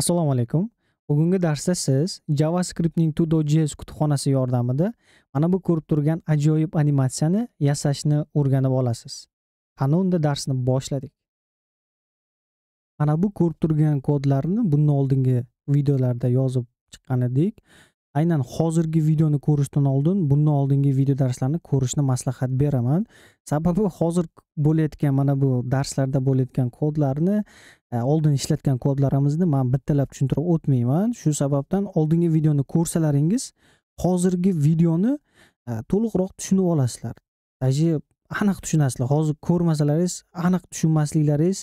assalomu alaykum bugungi darsda siz javascriptning tudo.js kutubxonasi yordamida mana bu ko'rib turgan ajoyib animatsiyani yasashni o'rganib olasiz qani unda darsni boshladik mana bu ko'rib turgan kodlarni bundan oldingi videolarda yozib chiqqan edik aynan hozirgi videoni ko'rishdan oldin bundan oldingi video darslarni ko'rishni maslahat beraman sababi hozir bo'layotgan mana bu darslarda bo'layotgan kodlarni e, oldin ishlatgan kodlarimizni man bittalab tushuntirib o'tmayman shu sababdan oldingi videoni ko'rsalaringiz hozirgi videoni e, to'liqroq tushunib olasizlar даже aniq tushunasizlar hozir ko'rmasalaringiz aniq tushunmasliklaringiz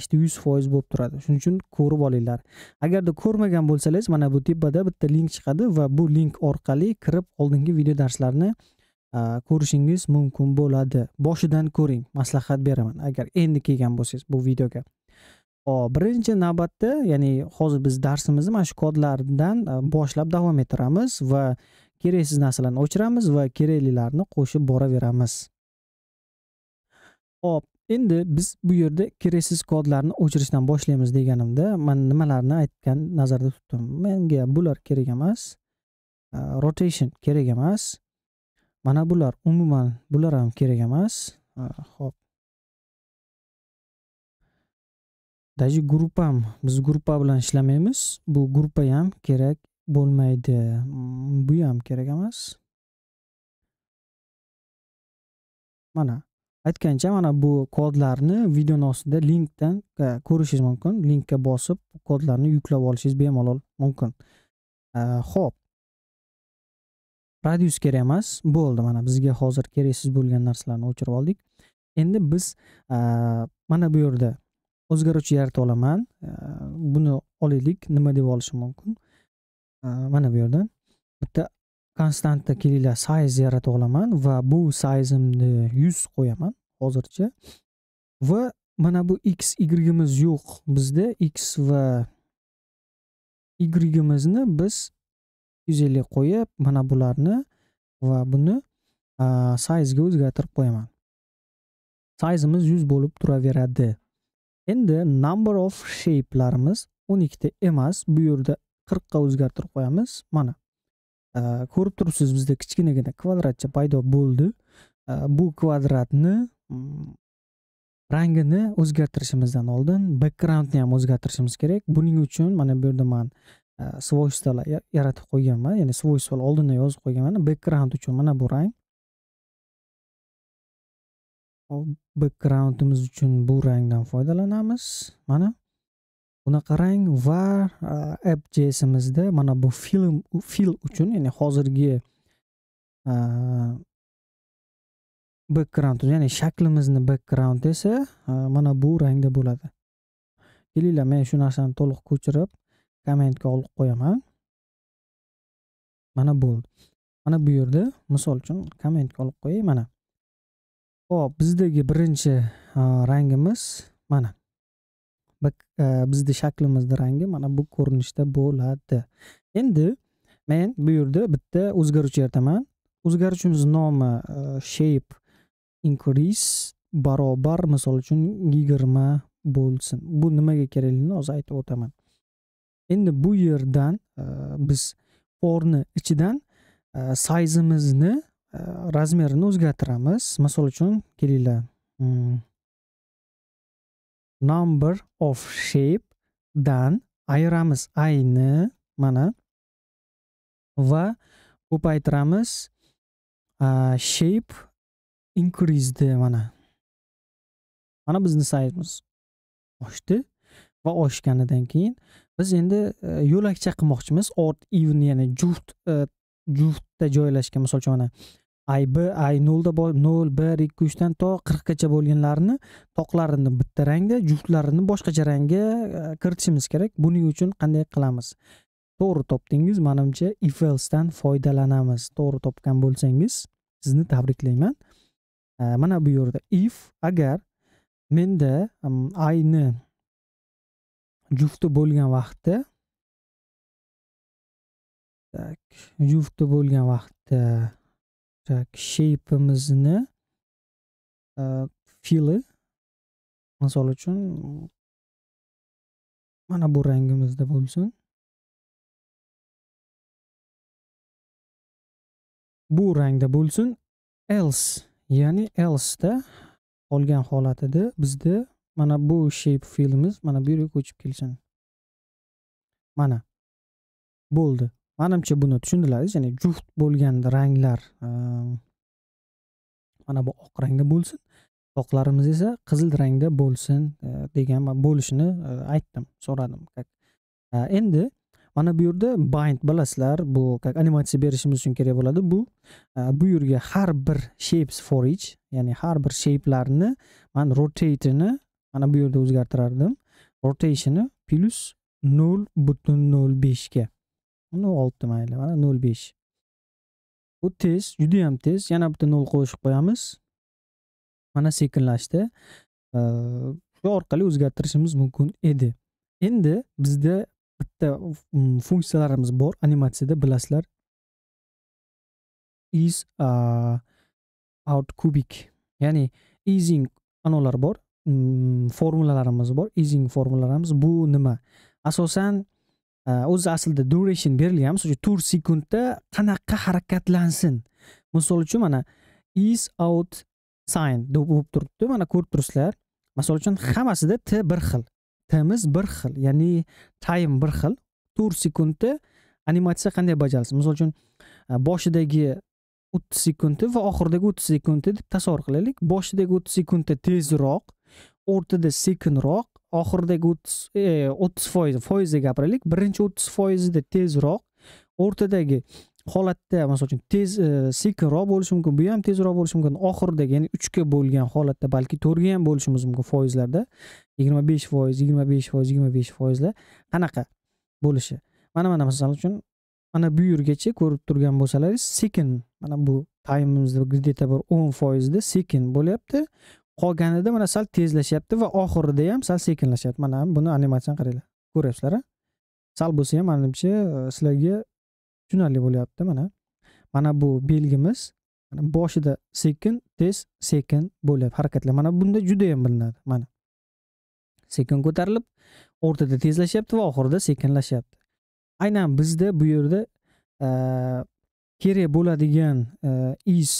işte yuz foiz bo'lib turadi shuning uchun ko'rib olinglar agarda ko'rmagan bo'lsangiz mana bu tepada bitta link chiqadi va bu link orqali kirib oldingi video darslarni ko'rishingiz mumkin bo'ladi boshidan ko'ring maslahat beraman agar endi kelgan bo'lsangiz bu videoga hop birinchi navbatda ya'ni hozir biz darsimizni mana shu kodlardan boshlab davom ettiramiz va keraksiz narsalarni o'chiramiz va keraklilarni qo'shib boraveramiz hop endi biz bu yerda keraksiz kodlarni o'chirishdan boshlaymiz deganimda man nimalarni aytgan nazarda tutdim menga bular kerak emas rotation kerak emas mana bular umuman bular ham kerak emas ho'p даже группа ham biz группа bilan ishlamaymiz bu группа ham kerak bo'lmaydi bu ham kerak emas mana aytgancha mana bu kodlarni videoni ostida linkdan e, ko'rishingiz mumkin linkka bosib kodlarni yuklab olishingiz bemalol mumkin ho'p e, radius kerak emas bo'ldi mana bizga hozir keraksiz bo'lgan narsalarni o'chirib oldik endi biz e, mana bu yerda o'zgaruvchi yarata olaman buni olaylik nima deb olishim mumkin mana bu yerdan bitta konstantda kelinglar size yaratib olaman va bu sizeimni yuz qo'yaman hozircha va mana bu x yimiz yo'q bizda x va yimizni biz yuz ellik qo'yib mana bularni va buni saizga o'zgartirib qo'yaman saizimiz yuz bo'lib turaveradi endi number of shapelarimiz o'n ikkita emas bu yerda qirqqa o'zgartirib qo'yamiz mana Э, ko'rib turibsiz bizda kichkinagina kvadratcha paydo bo'ldi э, bu kvadratni rangini o'zgartirishimizdan oldin backgroundni ham o'zgartirishimiz kerak buning uchun mana bu yerda man svojstvalar э, yaratib qo'yganman ya'ni svojstvalar oldindan yozib qo'yganman background uchun mana bu rang backgroundimiz uchun bu rangdan foydalanamiz mana buni qarang va app jsmizda mana bu film fil uchun ya'ni hozirgi background ya'ni shaklimizni background esa mana bu rangda bo'ladi kelinglar men shu narsani to'liq ko'chirib kommentga olib qo'yaman mana bo'ldi mana bu yerda misol uchun kommentga olib qo'yay mana hop bizdagi birinchi rangimiz mana E, bizni shaklimizni rangi mana bu ko'rinishda bo'ladi endi men bu yerda bitta o'zgaruvchi yarataman o'zgaruvchimiz nomi e, shape increase barobar misol uchun yigirma bo'lsin bu nimaga kerakligini hozir aytib o'taman endi bu yerdan e, biz forni ichidan sayzimizni razmerini o'zgartiramiz misol uchun kelinglar hmm. number of shape dan ayiramiz i ni mana va ko'paytiramiz uh, shape increased mana mana bizni saytimiz oshdi va oshganidan keyin biz endi uh, yo'lakcha qilmoqchimiz odd even ya'ni juft uh, juftda joylashgan misol uchun mana ay b ay nolda nol bir ikki uchdan to qirqgacha bo'lganlarni toqlarini bitta rangda juftlarini boshqacha rangga e, kiritishimiz kerak buning uchun qanday qilamiz to'g'ri topdingiz manimcha if elsedan foydalanamiz to'g'ri topgan bo'lsangiz sizni tabriklayman e, mana bu yerda if agar menda ayni jufti bo'lgan vaqtda так bo'lgan vaqtda shapeimizni e, fili misol uchun mana bu rangimizda bo'lsin bu rangda bo'lsin else ya'ni else da qolgan holatida bizda mana bu shape filimiz mana bu yerga ko'chib kelsin mana bo'ldi manimcha buni tushundilaringiz ya'ni juft bo'lgan ranglar ehm, mana bu oq rangda bo'lsin oqlarimiz esa qizil rangda bo'lsin e, degan bo'lishini e, aytdim so'radim e, endi mana bu yerda bind bilasizlar bu как animatsiya berishimiz uchun kerak bo'ladi bu bu yerga har bir shapes for each ya'ni har bir shapelarni man rotateini mana bu yerda o'zgartirardim rotationi plyus nol butun nol beshga nol olti mayli mana nol besh bu tez judayam tez yana bitta nol qo'shib qo'yamiz mana sekinlashdi shu orqali o'zgartirishimiz mumkin edi endi bizda bitta mm, funksiyalarimiz bor animatsiyada bilasizlar is uh, out kubik ya'ni easing anolar bor mm, formulalarimiz bor easing formulalarimiz bu nima asosan Э, o'zi aslida duration berilgan misol uchun to'rt sekundda qanaqa harakatlansin misol uchun mana is out sign deb bo'lib turibdi mana ko'rib turibsizlar misol uchun hammasida t bir xil tmiz bir xil ya'ni time bir xil to'rt sekundda animatsiya qanday bajarilsin misol uchun e, boshidagi o'ttiz sekundi va oxiridagi o'ttiz sekundi deb tasavvur qilaylik boshidagi o'ttiz sekundda tezroq o'rtada sekinroq oxiridagi o'ttiz e, o'ttiz foizi foizda gapiraylik birinchi o'ttiz foizida tezroq o'rtadagi holatda masalan uchun tez e, sekinroq bo'lishi mumkin bu ham tezroq bo'lishi mumkin oxiridagi ya'ni uchga bo'lgan holatda balki to'rtga ham bo'lishimiz mumkin foizlarda yigirma besh foiz yigirma besh foiz yigirma besh foizlar qanaqa bo'lishi mana mana misol uchun mana bu yergacha ko'rib turgan bo'lsalaringiz sekin mana bu taymimizda где то bir o'n foizda sekin bo'lyapti qolganida mana sal tezlashyapti va oxirida ham sal sekinlashyapti mana buni animatsiyani qaranglar ko'ryapsizlar sal bo'lsa ham manimcha e, sizlarga tushunarli bo'lyapti mana mana bu belgimiz boshida sekin tez sekin bo'lyapti harakatlar mana bunda judayam bilinadi mana sekin ko'tarilib o'rtada tezlashyapti va oxirida sekinlashyapti aynan bizda bu yerda e, kerak bo'ladigan e, iz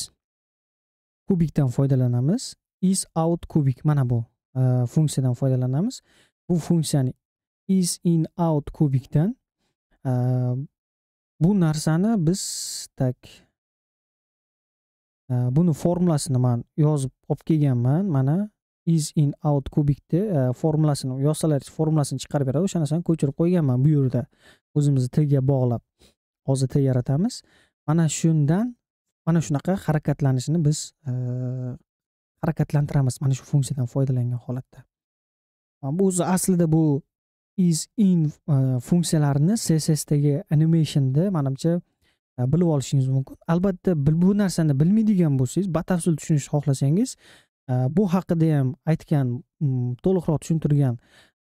kubikdan foydalanamiz is out kubik mana bu funksiyadan foydalanamiz bu funksiyani is in out kubikdan uh, bu narsani biz так uh, buni formulasini man yozib olib kelganman mana is in out kubikni formulasini yozsalaringiz formulasini chiqarib beradi o'sha narsani ko'chirib qo'yganman bu yerda o'zimizni tilga bog'lab hozir til yaratamiz mana shundan mana shunaqa harakatlanishni biz harakatlantiramiz mana shu funksiyadan foydalangan holatda bu o'zi aslida bu is in e, funksiyalarini cssdagi animationda manimcha e, bilib olishingiz mumkin albatta bu narsani bilmaydigan bo'lsangiz batafsil tushunishni xohlasangiz e, bu haqida ham aytgan to'liqroq tushuntirgan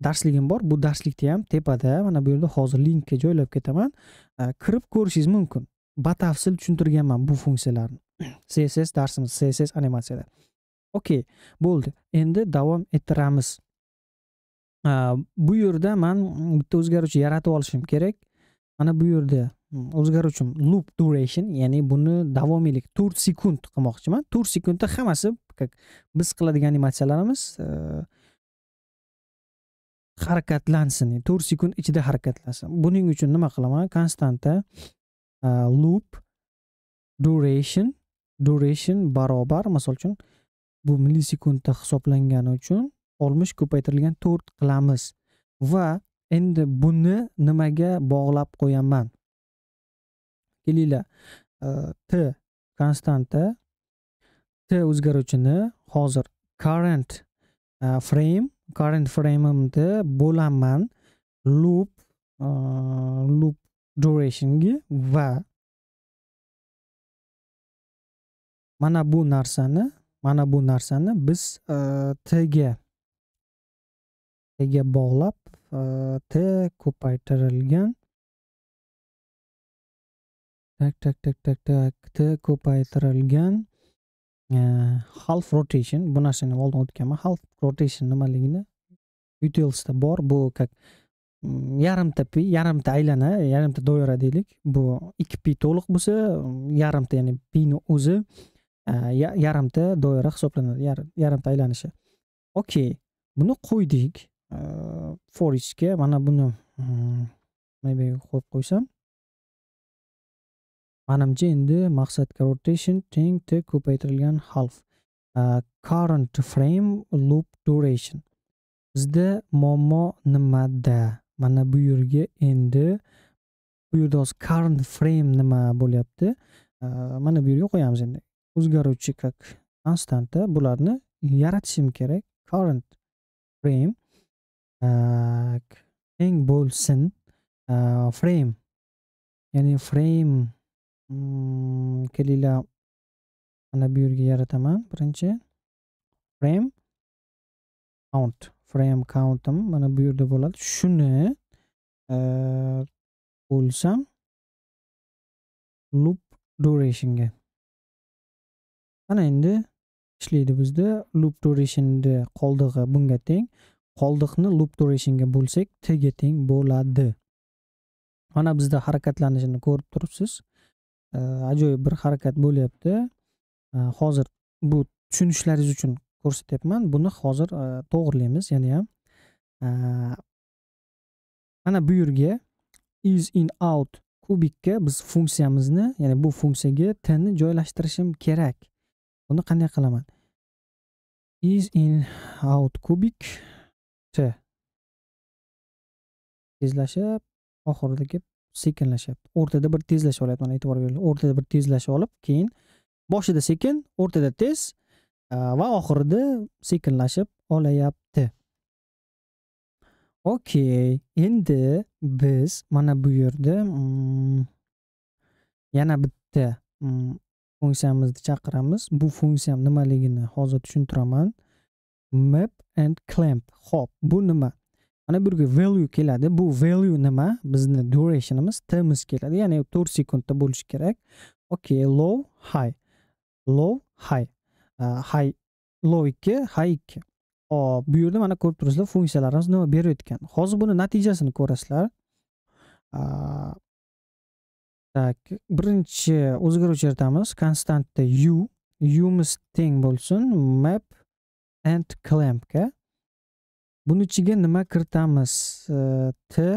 darsligim bor bu darslikda ham tepada mana bu yerda hozir linkka joylab ketaman kirib ko'rishingiz mumkin batafsil tushuntirganman bu funksiyalarni css darsimiz css animatsiyada okey bo'ldi endi davom ettiramiz bu yerda man bitta o'zgaruvchi yaratib olishim kerak mana bu yerda hmm, o'zgaruvchim loop duration ya'ni buni davomiylik to'rt sekund qilmoqchiman to'rt sekundda hammasi как biz qiladigan animatsiyalarimiz e, harakatlansin to'rt sekund ichida harakatlansin buning uchun nima qilaman konstanta loop duration duration barobar misol uchun bu millisekundda hisoblangani uchun oltmish ko'paytirilgan to'rt qilamiz va endi buni nimaga bog'lab qo'yaman kelinglar e, t konstanta t o'zgaruvchini hozir current e, frame current frameimda bo'laman loop e, loop durationga va mana bu narsani mana bu narsani biz e, t ga t ga bog'lab e, t ko'paytirilgan tak tak tak tak tak t ko'paytirilgan e, half rotation bu narsani oldin o'tganman half rotation nimaligini utilsda bor bu как mm, yarimta pi yarimta aylana yarimta doira deylik bu ikki pi to'liq bo'lsa yarimta ya'ni pini o'zi Э, yarimta doira hisoblanadi yarimta aylanishi okey buni qo'ydik э, for eachga mana buni hmm, maybe qo'yib qo'ysam manimcha endi maqsadga rotation teng t ko'paytirilgan half э, current frame loop duration bizda muammo nimada mana bu yerga endi bu yerda hozir current frame nima bo'lyapti mana bu yerga qo'yamiz endi o'zgaruvchi как konstanta bularni yaratishim kerak current frame teng bo'lsin frame ya'ni frame hmm, kelinglar mana bu yerga yarataman birinchi frame count frame countim mana bu yerda bo'ladi shuni bo'lsam loop durationga mana endi ishlaydi bizda loop durationni qoldig'i bunga teng qoldiqni loop durationga bo'lsak t ga teng bo'ladi mana bizda harakatlanishini ko'rib turibsiz ajoyib bir harakat bo'lyapti hozir bu tushunishlaringiz uchun ko'rsatyapman buni hozir e, to'g'irlaymiz yana ham mana bu yerga is in out kubikka biz funksiyamizni ya'ni bu funksiyaga t ni joylashtirishim kerak buni qanday qilaman is in out kubik c tezlashib oxirida sekinlashyapti o'rtada bir tezlashib olyapti mana e'tibor beringlar o'rtada bir tezlashib olib keyin boshida sekin o'rtada tez va oxirida sekinlashib olayapti okey endi biz mana bu yerda mm, yana bitta mm, funksiyamizni chaqiramiz bu funksiya nimaligini hozir tushuntiraman map and clamp hop bu nima mana bu yerga value keladi bu value nima bizni durationimiz timiz keladi ya'ni to'rt sekundda bo'lishi kerak okay low high low high uh, high low ikki high ikki hop bu yerda mana ko'rib turibsizlar funksiyalarimiz nima berayotgan hozir buni natijasini ko'rasizlar так birinchi o'zgaruvchi yaratamiz konstantda u umiz teng bo'lsin map and clampga buni ichiga nima kiritamiz t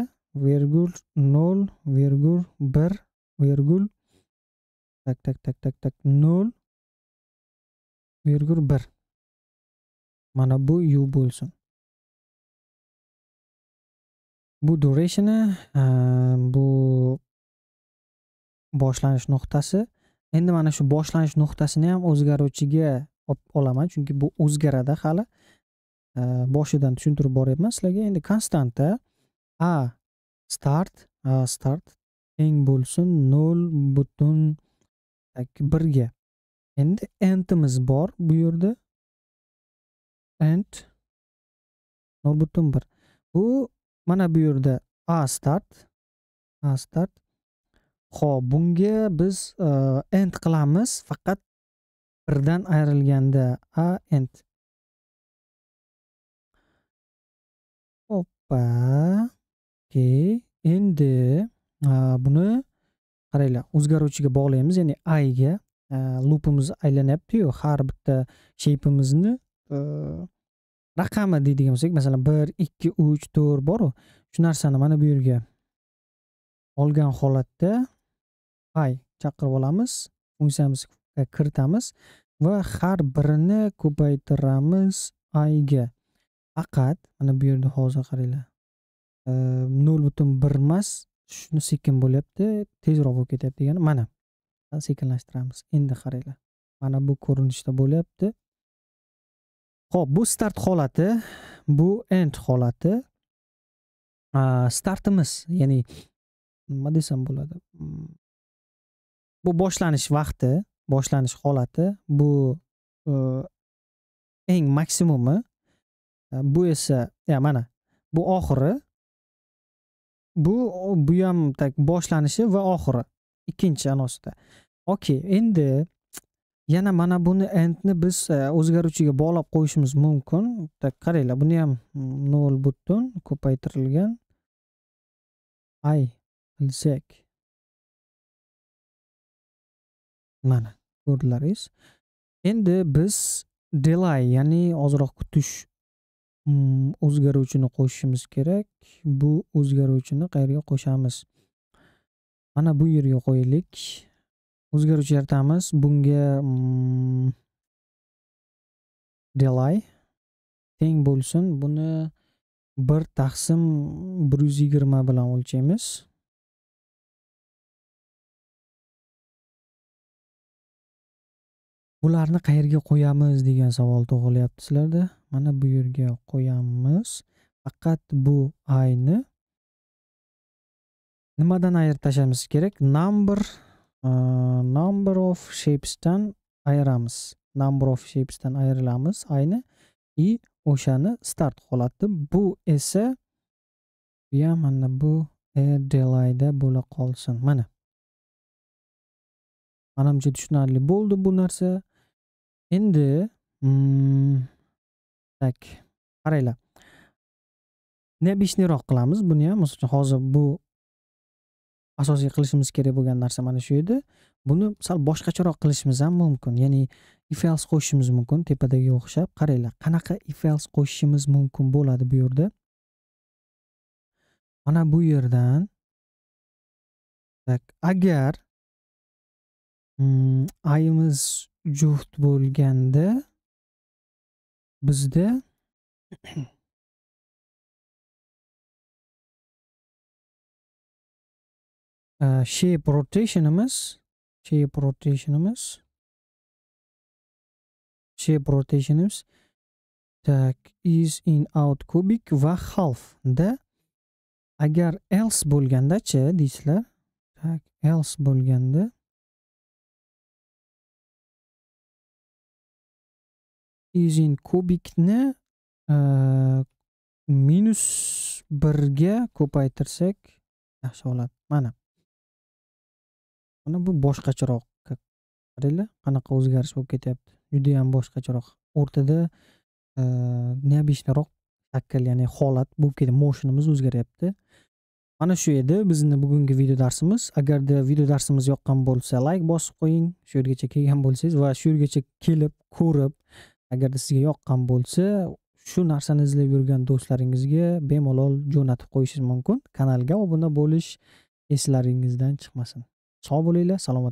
vergul nol vergul bir vergul tak tak tak tak tak nol vergul bir mana bu u bo'lsin bu durationi bu boshlanish nuqtasi endi mana shu boshlanish nuqtasini ham o'zgaruvchiga olib olaman chunki bu o'zgaradi hali boshidan tushuntirib boryapman sizlarga endi konstanta a start a start teng bo'lsin nol butun birga endi entimiz bor bu yerda ent nol butun bir bu mana bu yerda a start a start ho'p bunga biz e, end qilamiz faqat birdan ayrilganda a end hoppa okay. endi e, buni qaranglar o'zgaruvchiga bog'laymiz ya'ni i ga e, loopimiz aylanyaptiyu har bitta sheypimizni raqami deydigan bo'lsak masalan bir ikki uch to'rt boru shu narsani mana bu yerga olgan holatda pay chaqirib olamiz funksiyamizga kiritamiz va har birini ko'paytiramiz i ga faqat mana bu yerda hozir qaranglar nol butun bir emas shuni sekin bo'lyapti tezroq bo'lib ketyapti degani mana sekinlashtiramiz endi qaranglar mana bu ko'rinishda bo'lyapti ho'p bu start holati bu end holati startimiz ya'ni nima desam bo'ladi bu boshlanish vaqti boshlanish holati bu e, eng maksimumi e, bu esa ya mana bu oxiri bu bu ham так boshlanishi va oxiri ikkinchi anosida okey endi yana mana buni endni biz e, o'zgaruvchiga bog'lab qo'yishimiz mumkin так qaranglar buni ham mm, nol butun ko'paytirilgan i bilsak mana ko'rdilaringiz endi biz delay ya'ni ozroq kutish mm, o'zgaruvchini qo'shishimiz kerak bu o'zgaruvchini qayerga qo'shamiz mana bu yerga qo'yaylik o'zgaruvchi yaratamiz bunga mm, delay teng bo'lsin buni bir taqsim bir yuz yigirma bilan o'lchaymiz bularni qayerga qo'yamiz degan savol tug'ilyapti sizlarda mana bu yerga qo'yamiz faqat bu ayni nimadan ayirib tashlashimiz kerak number uh, number of shapesdan ayiramiz number of shapesdan ayrilamiz ayni и o'shani start holatda bu esa bu ham mana bu e delayda bo'la qolsin mana manimcha tushunarli bo'ldi bu narsa endi hmm. tak qaranglar nebishniroq qilamiz buni ham misol uchun hozir bu asosiy qilishimiz kerak bo'lgan narsa mana shu edi buni sal boshqacharoq qilishimiz ham mumkin ya'ni if else qo'shishimiz mumkin tepadagiga o'xshab qaranglar qanaqa if else qo'shishimiz mumkin bo'ladi bu yerda mana bu yerdan так agar hmm, ayimiz imiz juft bo'lganda bizda uh, shape rotationimiz shape rotationimiz shape rotationimiz так is in out kubik va half da agar else bo'lgandachi deysizlar так else bo'lganda yuzin kubikni e, minus birga ko'paytirsak yaxshi bo'ladi mana mana bu boshqacharoq qaranglar qanaqa o'zgarish bo'lib ketyapti judayam boshqacharoq o'rtada необычныйroq e, shakl ya'ni holat bo'lib ketdi moshinimiz o'zgaryapti mana shu edi bizni bugungi video darsimiz agarda video darsimiz yoqqan bo'lsa layk bosib qo'ying shu yergacha kelgan bo'lsangiz va shu yergacha kelib ko'rib agarda sizga yoqqan bo'lsa shu narsani izlab yurgan do'stlaringizga bemalol jo'natib qo'yishingiz mumkin kanalga obuna bo'lish eslaringizdan chiqmasin sog' bo'linglar salomat